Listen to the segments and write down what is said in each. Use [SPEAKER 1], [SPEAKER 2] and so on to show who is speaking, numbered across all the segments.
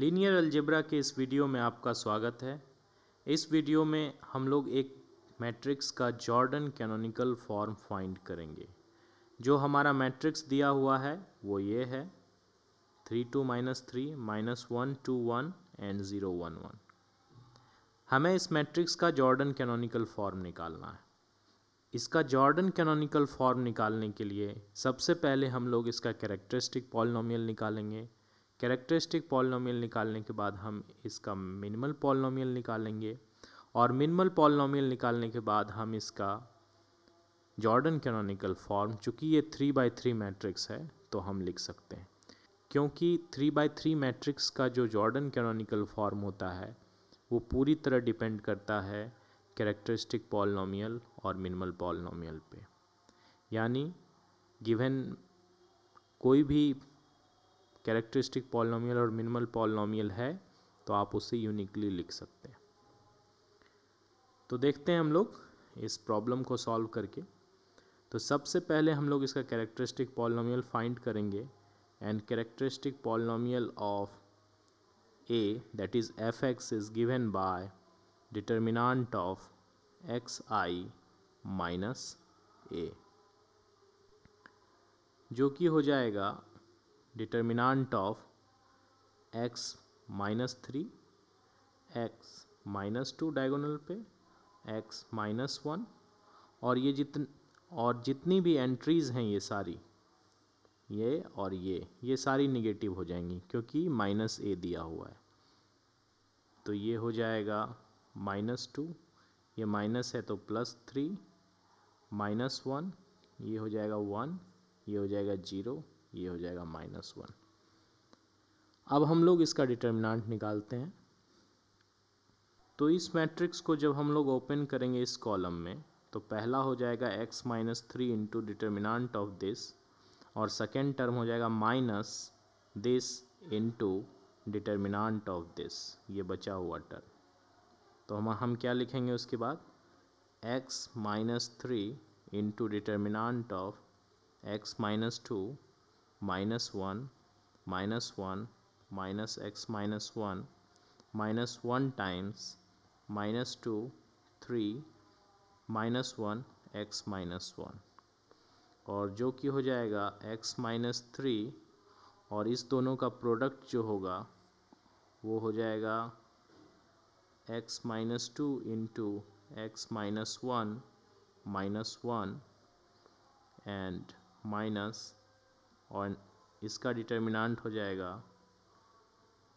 [SPEAKER 1] linear algebra के इस video में आपका स्वागत है इस वीडियो में हम लोग एक मैट्रिक्स का जॉर्डन कैनोनिकल फॉर्म फाइंड करेंगे जो हमारा मैट्रिक्स दिया हुआ है वो ये है three two minus three minus one two one and zero one one हमें इस मैट्रिक्स का जॉर्डन कैनोनिकल फॉर्म निकालना है इसका जॉर्डन कैनोनिकल फॉर्म निकालने के लिए सबसे पहले हम लोग इसका कैरेक्टरिस्टिक पॉलिनोमियल निकालेंगे कैरेक्टरिस्टिक पॉलिनोमियल निकालने के बाद हम इसका मिनिमल पॉलिनोमियल निकालेंगे और मिनिमल पॉलिनोमियल निकालने के बाद हम इसका जॉर्डन कैनोनिकल फॉर्म चूँकि ये थ्री बाई थ्री मैट्रिक्स है तो हम लिख सकते हैं क्योंकि थ्री बाई थ्री मैट्रिक्स का जो जॉर्डन कैनोनिकल फॉर्म होता है वो पूरी तरह डिपेंड करता है कैरेक्टरिस्टिक पॉलिनोमियल और मिनिमल पॉलिनोमियल पे यानी गिवन कोई भी कैरेक्टरिस्टिक पॉलिनोमियल और मिनिमल पॉलिनोमियल है तो आप उसे यूनिकली लिख सकते हैं तो देखते हैं हम लोग इस प्रॉब्लम को सॉल्व करके तो सबसे पहले हम लोग इसका कैरेक्टरिस्टिक पॉलिनोमियल फाइंड करेंगे and characteristic polynomial of A that is f x is given by determinant of x I minus A जो कि हो जाएगा determinant of x minus three x minus two diagonal पे एक्स माइनस वन और ये जितन और जितनी भी एंट्रीज़ हैं ये सारी ये और ये ये सारी निगेटिव हो जाएंगी क्योंकि माइनस ए दिया हुआ है तो ये हो जाएगा माइनस टू ये माइनस है तो प्लस थ्री माइनस वन ये हो जाएगा वन ये हो जाएगा जीरो ये हो जाएगा माइनस वन अब हम लोग इसका डिटर्मिनाट निकालते हैं तो इस मैट्रिक्स को जब हम लोग ओपन करेंगे इस कॉलम में तो पहला हो जाएगा x minus three into determinant of this और सेकेंड टर्म हो जाएगा minus this into determinant of this ये बचा हुआ टर्म तो हम हम क्या लिखेंगे उसके बाद x minus three into determinant of x minus two minus one minus one minus x minus one minus one times minus two three minus one x minus one और जो कि हो जाएगा एक्स माइनस थ्री और इस दोनों का product जो होगा वो हो जाएगा x minus two into x minus one minus one and minus और इसका डिटर्मिनाट हो जाएगा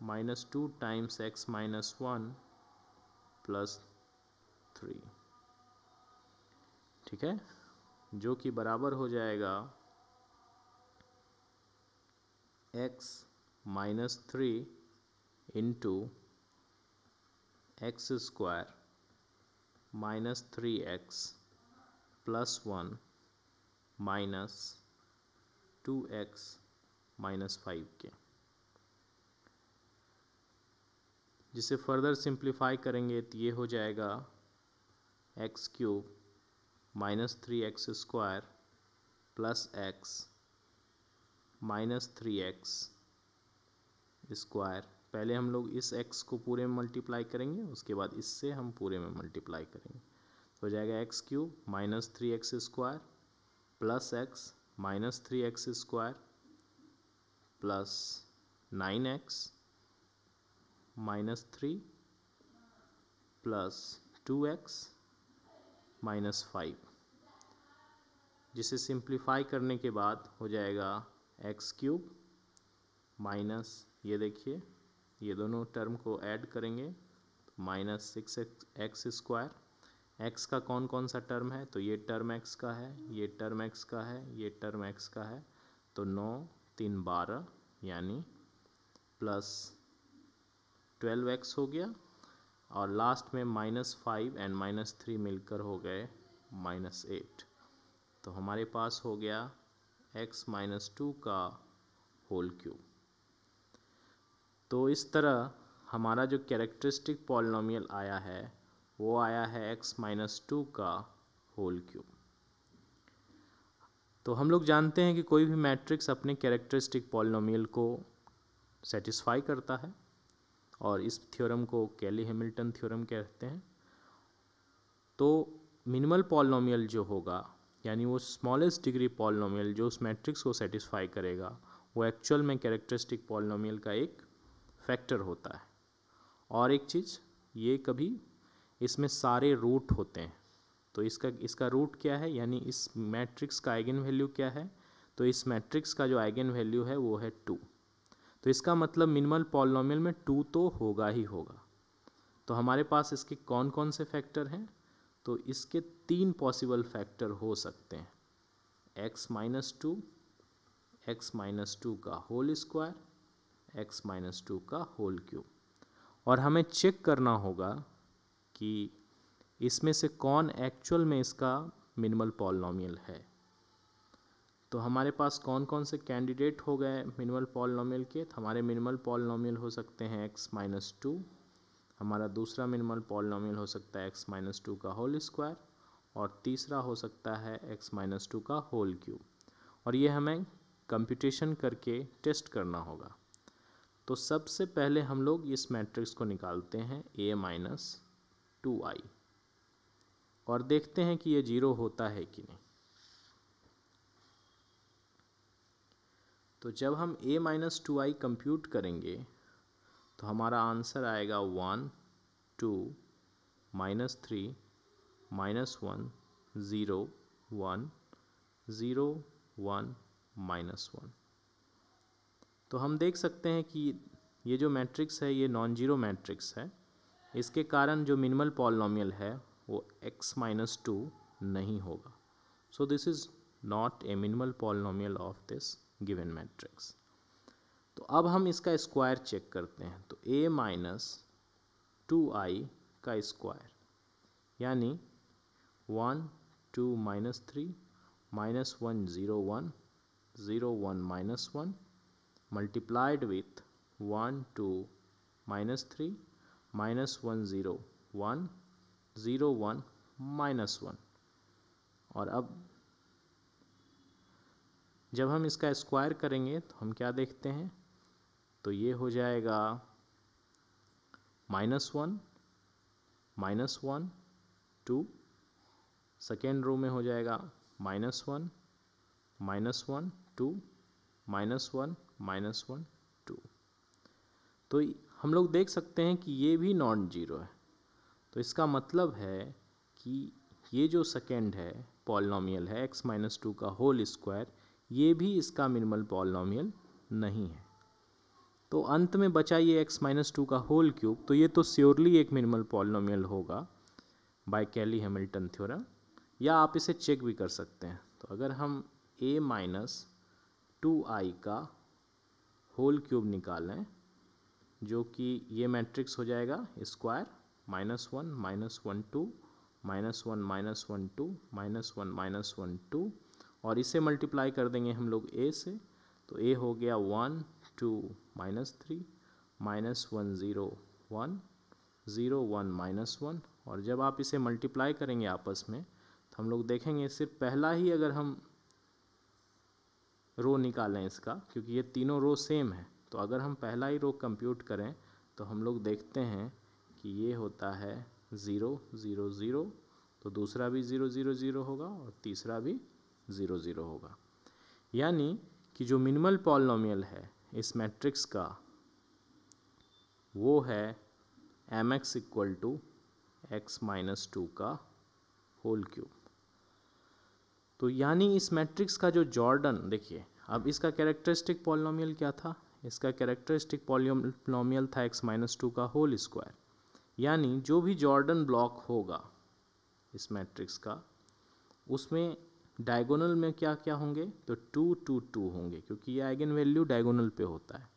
[SPEAKER 1] minus two times x minus one plus three ठीक है जो कि बराबर हो जाएगा x minus three into x square minus three x plus one minus two x minus five के जिसे फर्दर सिंप्लीफाई करेंगे तो ये हो जाएगा x cube minus three x square plus x minus three x square पहले हम लोग इस एक्स को पूरे में मल्टीप्लाई करेंगे उसके बाद इससे हम पूरे में मल्टीप्लाई करेंगे तो हो जाएगा x cube minus three x square plus x minus three x square plus nine x minus three plus two x minus five जिसे सिंप्लीफाई करने के बाद हो जाएगा एक्स क्यूब माइनस ये देखिए ये दोनों टर्म को ऐड करेंगे minus six x square x का कौन कौन सा टर्म है तो ये टर्म एक्स का है ये टर्म एक्स का है ये टर्म एक्स का है तो नौ तीन बारह यानी प्लस ट्वेल्व एक्स हो गया और लास्ट में minus five and minus three मिलकर हो गए माइनस एट तो हमारे पास हो गया एक्स माइनस टू का होल क्यूब तो इस तरह हमारा जो कैरेक्टरिस्टिक पॉलिनोमियल आया है वो आया है एक्स माइनस टू का होल क्यूब तो हम लोग जानते हैं कि कोई भी मैट्रिक्स अपने कैरेक्टरिस्टिक पॉलिनोमियल को सेटिस्फाई करता है और इस थ्योरम को कैली हेमिल्टन थ्योरम कहते हैं तो मिनिमल पॉलिनोमियल जो होगा यानी वो स्मॉलेस्ट डिग्री पॉलिनोमियल जो उस मैट्रिक्स को सेटिस्फाई करेगा वो एक्चुअल में कैरेक्टरिस्टिक पॉलिनोमियल का एक फैक्टर होता है और एक चीज़ ये कभी इसमें सारे रूट होते हैं तो इसका इसका रूट क्या है यानी इस मैट्रिक्स का आइगन वैल्यू क्या है तो इस मैट्रिक्स का जो आइगन वैल्यू है वो है टू तो इसका मतलब मिनिमल पॉलिनोमियल में टू तो होगा ही होगा तो हमारे पास इसके कौन कौन से फैक्टर हैं तो इसके तीन पॉसिबल फैक्टर हो सकते हैं x minus two x minus two का whole square x minus two का होल क्यूब और हमें चेक करना होगा कि इसमें से कौन एक्चुअल में इसका मिनिमल पॉलिनोमियल है तो हमारे पास कौन कौन से कैंडिडेट हो गए मिनिमल पॉलिनोमियल के तो हमारे मिनिमल पॉलिनोमियल हो सकते हैं एक्स माइनस टू हमारा दूसरा मिनिमल पॉलिनोमियल हो सकता है एक्स माइनस टू का होल स्क्वायर और तीसरा हो सकता है एक्स माइनस टू का होल क्यूब और ये हमें कंप्यूटेशन करके टेस्ट करना होगा तो सबसे पहले हम लोग इस मैट्रिक्स को निकालते हैं ए माइनस टू आई और देखते हैं कि ये जीरो होता है कि नहीं तो जब हम a minus two I compute करेंगे तो हमारा आंसर आएगा one two minus three minus one zero one zero one minus one तो हम देख सकते हैं कि ये जो मैट्रिक्स है ये नॉन जीरो मैट्रिक्स है इसके कारण जो मिनिमल पॉलिनोमियल है वो x माइनस टू नहीं होगा so this is not a minimal polynomial of this given matrix तो अब हम इसका स्क्वायर चेक करते हैं तो a माइनस टू आई का स्क्वायर यानी one two minus three minus one zero one zero one minus one multiplied with one two minus three minus one zero one zero one minus one और अब जब हम इसका स्क्वायर करेंगे तो हम क्या देखते हैं तो ये हो जाएगा minus one minus one two second row में हो जाएगा minus one minus one two minus one minus one two तो हम लोग देख सकते हैं कि ये भी नॉन जीरो है तो इसका मतलब है कि ये जो सेकेंड है पॉलिनोमियल है एक्स माइनस टू का होल स्क्वायर ये भी इसका मिनिमल पॉलिनोमियल नहीं है तो अंत में बचा ये एक्स माइनस टू का होल क्यूब तो ये तो श्योरली एक मिनिमल पॉलिनोमियल होगा बाय कैली हैमिल्टन थ्योरम या आप इसे चेक भी कर सकते हैं तो अगर हम ए माइनस टू आई का होल क्यूब निकालें जो कि ये मैट्रिक्स हो जाएगा square minus one minus one two minus one minus one two minus one minus one two और इसे मल्टीप्लाई कर देंगे हम लोग ए से तो ए हो गया one two minus three minus one zero one zero one minus one और जब आप इसे मल्टीप्लाई करेंगे आपस में तो हम लोग देखेंगे सिर्फ पहला ही अगर हम रो निकालें इसका क्योंकि ये तीनों रो सेम है तो अगर हम पहला ही रो कंप्यूट करें तो हम लोग देखते हैं कि ये होता है ज़ीरो ज़ीरो ज़ीरो तो दूसरा भी ज़ीरो ज़ीरो ज़ीरो होगा और तीसरा भी ज़ीरो ज़ीरो होगा यानी कि जो मिनिमल पॉलिनोमियल है इस मैट्रिक्स का वो है m x equal to x minus two का होल क्यूब तो यानी इस मैट्रिक्स का जो जॉर्डन देखिए अब इसका कैरेक्टरिस्टिक पॉलिनोमियल क्या था इसका कैरेक्टरिस्टिक पॉलियोनोमियल था एक्स माइनस टू का होल स्क्वायर यानी जो भी जॉर्डन ब्लॉक होगा इस मैट्रिक्स का उसमें डायगोनल में क्या क्या होंगे तो टू टू टू होंगे क्योंकि ये आइगन वैल्यू डायगोनल पे होता है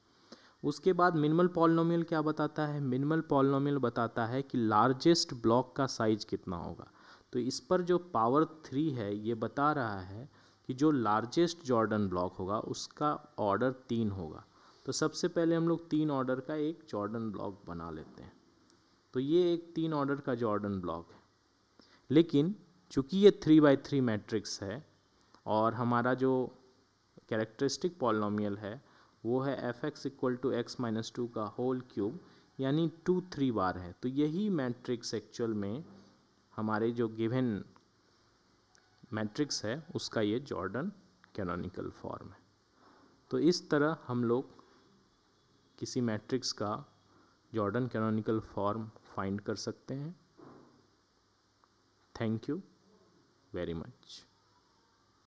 [SPEAKER 1] उसके बाद मिनिमल पॉलिनोमियल क्या बताता है मिनिमल पॉलिनोमियल बताता है कि लार्जेस्ट ब्लॉक का साइज कितना होगा तो इस पर जो पावर थ्री है ये बता रहा है कि जो लार्जेस्ट जॉर्डन ब्लॉक होगा उसका ऑर्डर तीन होगा तो सबसे पहले हम लोग तीन ऑर्डर का एक जॉर्डन ब्लॉक बना लेते हैं तो ये एक तीन ऑर्डर का जॉर्डन ब्लॉक है लेकिन चूँकि ये थ्री बाई थ्री मैट्रिक्स है और हमारा जो कैरेक्टरिस्टिक पॉलिनॉमियल है वो है f x equal to x minus two का होल क्यूब यानी टू थ्री बार है तो यही मैट्रिक्स एक्चुअल में हमारे जो गिवन मैट्रिक्स है उसका ये जॉर्डन कैनोनिकल फॉर्म है तो इस तरह हम लोग किसी मैट्रिक्स का जॉर्डन कैनोनिकल फॉर्म फाइंड कर सकते हैं थैंक यू वेरी मच